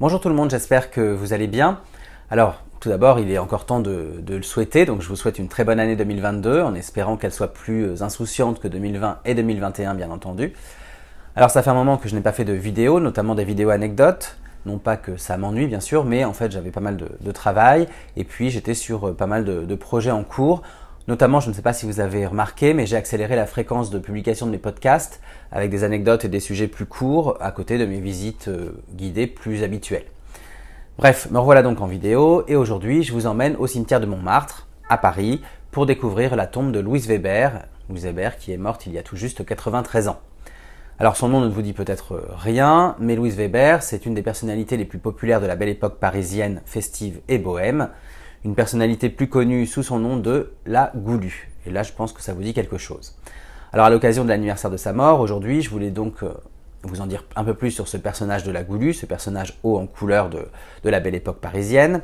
Bonjour tout le monde, j'espère que vous allez bien. Alors, tout d'abord, il est encore temps de, le souhaiter, donc je vous souhaite une très bonne année 2022 en espérant qu'elle soit plus euh, insouciante que 2020 et 2021, bien entendu. Alors, ça fait un moment que je n'ai pas fait de vidéos, notamment des vidéos anecdotes. Non pas que ça m'ennuie, bien sûr, mais en fait, j'avais pas mal de, travail et puis j'étais sur euh, pas mal de projets en cours Notamment, je ne sais pas si vous avez remarqué, mais j'ai accéléré la fréquence de publication de mes podcasts avec des anecdotes et des sujets plus courts à côté de mes visites euh, guidées plus habituelles. Bref, me revoilà donc en vidéo et aujourd'hui je vous emmène au cimetière de Montmartre, à Paris, pour découvrir la tombe de Louise Weber, Louise Weber qui est morte il y a tout juste 93 ans. Alors son nom ne vous dit peut-être rien, mais Louise Weber, c'est une des personnalités les plus populaires de la belle époque parisienne, festive et bohème une personnalité plus connue sous son nom de la Goulue. Et là, je pense que ça vous dit quelque chose. Alors, à l'occasion de l'anniversaire de sa mort, aujourd'hui, je voulais donc euh, vous en dire un peu plus sur ce personnage de la Goulue, ce personnage haut en couleur de, la belle époque parisienne.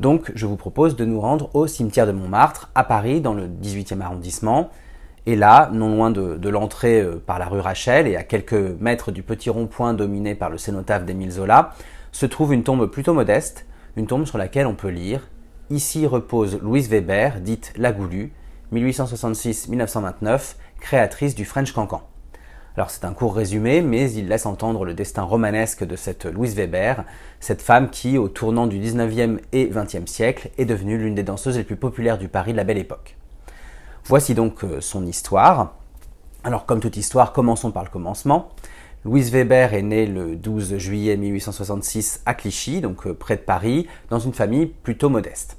Donc, je vous propose de nous rendre au cimetière de Montmartre, à Paris, dans le 18e arrondissement. Et là, non loin de, de l'entrée euh, par la rue Rachel et à quelques mètres du petit rond-point dominé par le cénotaphe d'Émile Zola, se trouve une tombe plutôt modeste, une tombe sur laquelle on peut lire Ici repose Louise Weber, dite Lagoulue, 1866-1929, créatrice du French Cancan. Alors c'est un court résumé, mais il laisse entendre le destin romanesque de cette Louise Weber, cette femme qui, au tournant du 19e et 20e siècle, est devenue l'une des danseuses les plus populaires du Paris de la Belle Époque. Voici donc euh, son histoire. Alors comme toute histoire, commençons par le commencement. Louise Weber est née le 12 juillet 1866 à Clichy, donc euh, près de Paris, dans une famille plutôt modeste.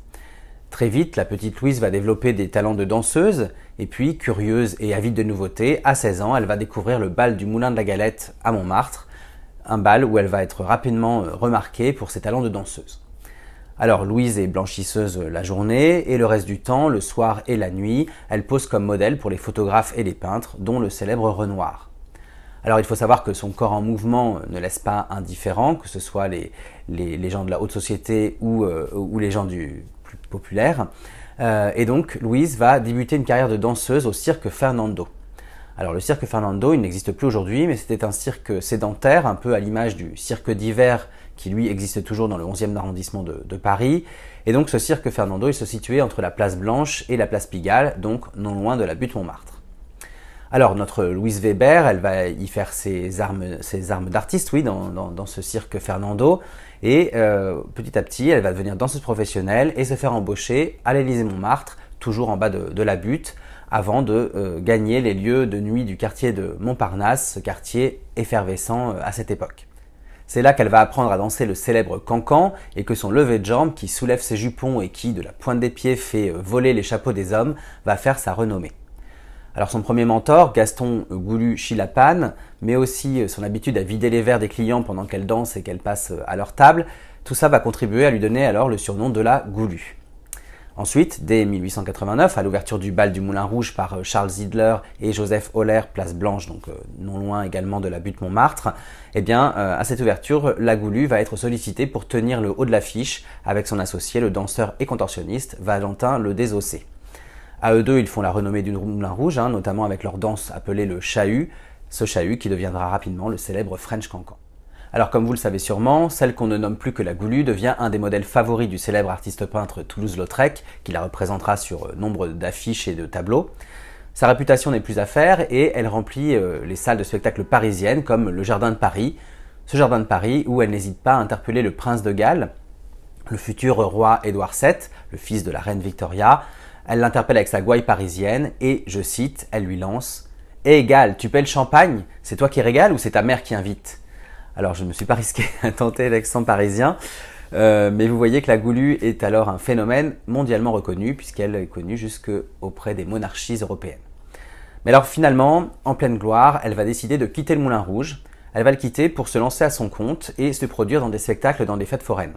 Très vite, la petite Louise va développer des talents de danseuse, et puis, curieuse et avide de nouveautés, à 16 ans, elle va découvrir le bal du Moulin de la Galette à Montmartre, un bal où elle va être rapidement euh, remarquée pour ses talents de danseuse. Alors Louise est blanchisseuse euh, la journée et le reste du temps, le soir et la nuit, elle pose comme modèle pour les photographes et les peintres, dont le célèbre Renoir. Alors il faut savoir que son corps en mouvement euh, ne laisse pas indifférent, que ce soit les, les, gens de la haute société ou, euh, ou les gens du plus populaire. Euh, et donc Louise va débuter une carrière de danseuse au cirque Fernando. Alors le cirque Fernando, il n'existe plus aujourd'hui, mais c'était un cirque sédentaire, un peu à l'image du cirque d'hiver qui lui existe toujours dans le 11e arrondissement de, de, Paris. Et donc ce cirque Fernando, il se situait entre la place Blanche et la place Pigalle, donc non loin de la butte Montmartre. Alors notre Louise Weber, elle va y faire ses armes, ses armes d'artiste, oui, dans, ce cirque Fernando. Et euh, petit à petit, elle va devenir danseuse professionnelle et se faire embaucher à l'Élysée-Montmartre, toujours en bas de, la butte, avant de euh, gagner les lieux de nuit du quartier de Montparnasse, ce quartier effervescent euh, à cette époque. C'est là qu'elle va apprendre à danser le célèbre cancan et que son lever de jambe, qui soulève ses jupons et qui, de la pointe des pieds, fait voler les chapeaux des hommes, va faire sa renommée. Alors son premier mentor, Gaston Goulu-Chilapane, mais aussi euh, son habitude à vider les verres des clients pendant qu'elle danse et qu'elle passe euh, à leur table, tout ça va contribuer à lui donner alors le surnom de la Goulue. Ensuite, dès 1889, à l'ouverture du bal du Moulin Rouge par euh, Charles Zidler et Joseph Holler, place Blanche, donc non loin également de la butte Montmartre, eh bien, à cette ouverture, la Goulue va être sollicitée pour tenir le haut de l'affiche avec son associé, le danseur et contorsionniste Valentin Le Désossé. À eux deux, ils font la renommée du Moulin Rouge, hein, notamment avec leur danse appelée le chahut, ce chahut qui deviendra rapidement le célèbre French Cancan. Alors comme vous le savez sûrement, celle qu'on ne nomme plus que la Goulue devient un des modèles favoris du célèbre artiste-peintre Toulouse-Lautrec, qui la représentera sur euh, nombre d'affiches et de tableaux. Sa réputation n'est plus à faire et elle remplit euh, les salles de spectacle parisiennes comme le Jardin de Paris, ce Jardin de Paris où elle n'hésite pas à interpeller le prince de Galles, le futur roi Édouard VII, le fils de la reine Victoria, elle l'interpelle avec sa gouaille parisienne et, je cite, elle lui lance égal eh, tu paies le champagne C'est toi qui régales ou c'est ta mère qui invite Alors je ne me suis pas risqué à tenter l'accent parisien, euh, mais vous voyez que la goulue est alors un phénomène mondialement reconnu puisqu'elle est connue jusque auprès des monarchies européennes. Mais alors finalement, en pleine gloire, elle va décider de quitter le Moulin Rouge. Elle va le quitter pour se lancer à son compte et se produire dans des spectacles dans des fêtes foraines.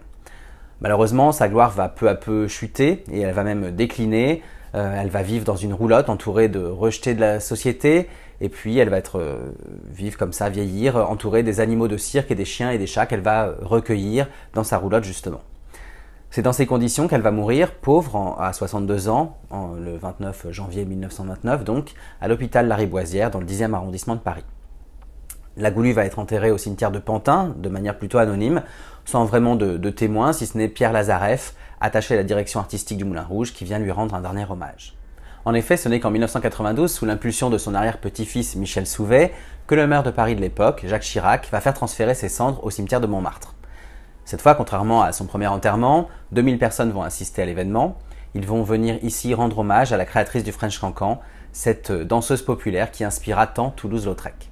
Malheureusement, sa gloire va peu à peu chuter et elle va même décliner. Euh, elle va vivre dans une roulotte entourée de rejetés de la société et puis elle va être vive euh, vivre comme ça, vieillir, entourée des animaux de cirque et des chiens et des chats qu'elle va euh, recueillir dans sa roulotte justement. C'est dans ces conditions qu'elle va mourir, pauvre, à 62 ans, le 29 janvier 1929 donc, à l'hôpital Lariboisière dans le 10e arrondissement de Paris. La Goulue va être enterrée au cimetière de Pantin, de manière plutôt anonyme, sans vraiment de, témoin si ce n'est Pierre Lazareff, attaché à la direction artistique du Moulin Rouge, qui vient lui rendre un dernier hommage. En effet, ce n'est qu'en 1992, sous l'impulsion de son arrière-petit-fils Michel Souvet, que le maire de Paris de l'époque, Jacques Chirac, va faire transférer ses cendres au cimetière de Montmartre. Cette fois, contrairement à son premier enterrement, 2000 personnes vont assister à l'événement. Ils vont venir ici rendre hommage à la créatrice du French Cancan, cette danseuse populaire qui inspira tant Toulouse-Lautrec.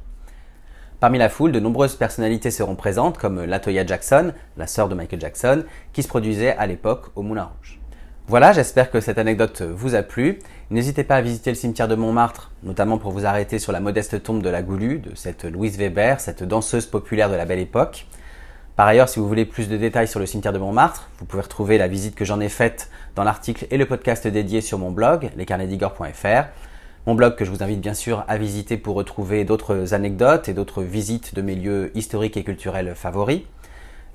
Parmi la foule, de nombreuses personnalités seront présentes, comme Latoya Jackson, la sœur de Michael Jackson, qui se produisait à l'époque au Moulin Rouge. Voilà, j'espère que cette anecdote vous a plu. N'hésitez pas à visiter le cimetière de Montmartre, notamment pour vous arrêter sur la modeste tombe de la Goulue, de cette Louise Weber, cette danseuse populaire de la belle époque. Par ailleurs, si vous voulez plus de détails sur le cimetière de Montmartre, vous pouvez retrouver la visite que j'en ai faite dans l'article et le podcast dédié sur mon blog, lescarnedigor.fr. Mon blog que je vous invite bien sûr à visiter pour retrouver d'autres anecdotes et d'autres visites de mes lieux historiques et culturels favoris.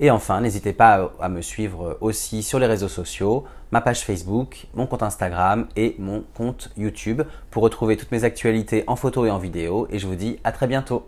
Et enfin, n'hésitez pas à me suivre aussi sur les réseaux sociaux, ma page Facebook, mon compte Instagram et mon compte YouTube pour retrouver toutes mes actualités en photo et en vidéo. Et je vous dis à très bientôt.